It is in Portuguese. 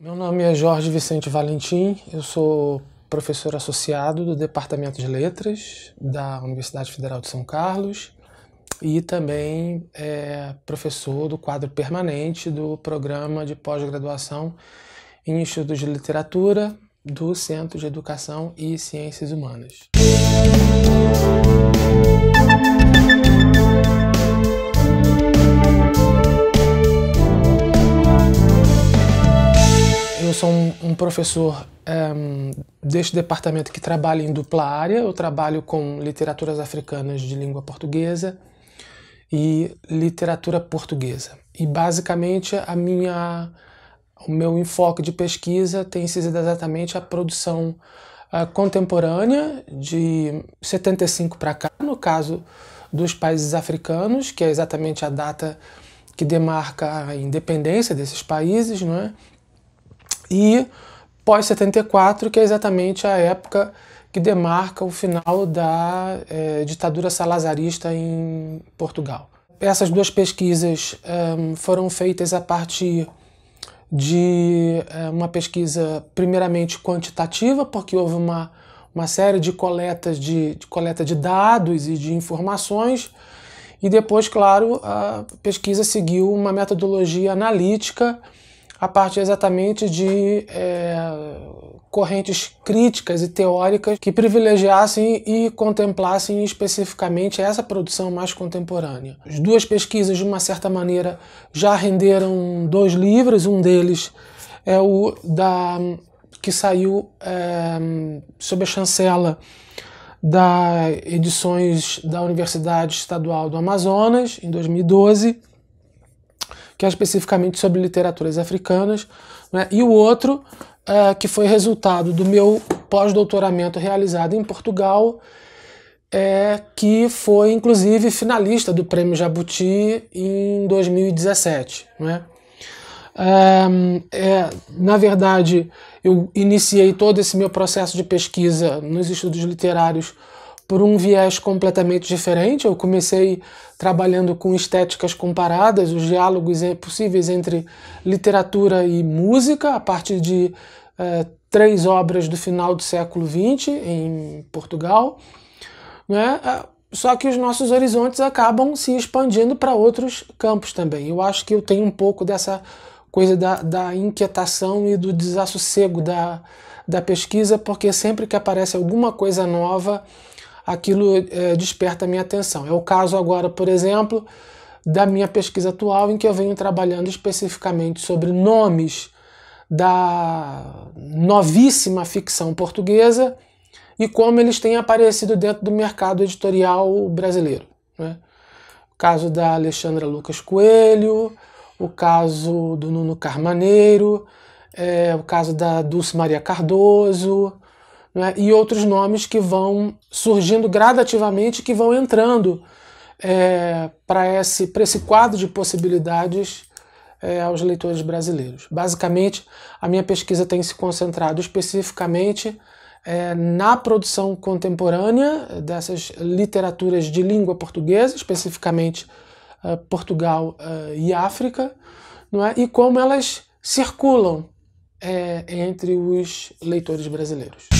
Meu nome é Jorge Vicente Valentim, eu sou professor associado do Departamento de Letras da Universidade Federal de São Carlos e também é professor do quadro permanente do programa de pós-graduação em Estudos de Literatura do Centro de Educação e Ciências Humanas. sou um, um professor ehm, deste departamento que trabalha em dupla área. Eu trabalho com literaturas africanas de língua portuguesa e literatura portuguesa. E basicamente a minha, o meu enfoque de pesquisa tem sido exatamente a produção ah, contemporânea de 75 para cá, no caso dos países africanos, que é exatamente a data que demarca a independência desses países, não é? e pós-74, que é exatamente a época que demarca o final da é, ditadura salazarista em Portugal. Essas duas pesquisas ehm, foram feitas a partir de é, uma pesquisa primeiramente quantitativa, porque houve uma, uma série de coletas de, de coleta de dados e de informações, e depois, claro, a pesquisa seguiu uma metodologia analítica a partir exatamente de é, correntes críticas e teóricas que privilegiassem e contemplassem especificamente essa produção mais contemporânea. As duas pesquisas, de uma certa maneira, já renderam dois livros, um deles é o da que saiu é, sob a chancela da Edições da Universidade Estadual do Amazonas, em 2012, que é especificamente sobre literaturas africanas, né? e o outro, é, que foi resultado do meu pós-doutoramento realizado em Portugal, é, que foi inclusive finalista do Prêmio Jabuti em 2017. Né? É, é, na verdade, eu iniciei todo esse meu processo de pesquisa nos estudos literários por um viés completamente diferente. Eu comecei trabalhando com estéticas comparadas, os diálogos possíveis entre literatura e música, a partir de eh, três obras do final do século XX em Portugal. Né? Eh, só que os nossos horizontes acabam se expandindo para outros campos também. Eu acho que eu tenho um pouco dessa coisa da, da inquietação e do desassossego da, da pesquisa, porque sempre que aparece alguma coisa nova, aquilo é, desperta a minha atenção. É o caso agora, por exemplo, da minha pesquisa atual, em que eu venho trabalhando especificamente sobre nomes da novíssima ficção portuguesa e como eles têm aparecido dentro do mercado editorial brasileiro. Né? O caso da Alexandra Lucas Coelho, o caso do Nuno Carmaneiro, é, o caso da Dulce Maria Cardoso, né, e outros nomes que vão surgindo gradativamente, que vão entrando é, para esse, esse quadro de possibilidades é, aos leitores brasileiros. Basicamente, a minha pesquisa tem se concentrado especificamente é, na produção contemporânea dessas literaturas de língua portuguesa, especificamente é, Portugal é, e África, não é? e como elas circulam é, entre os leitores brasileiros.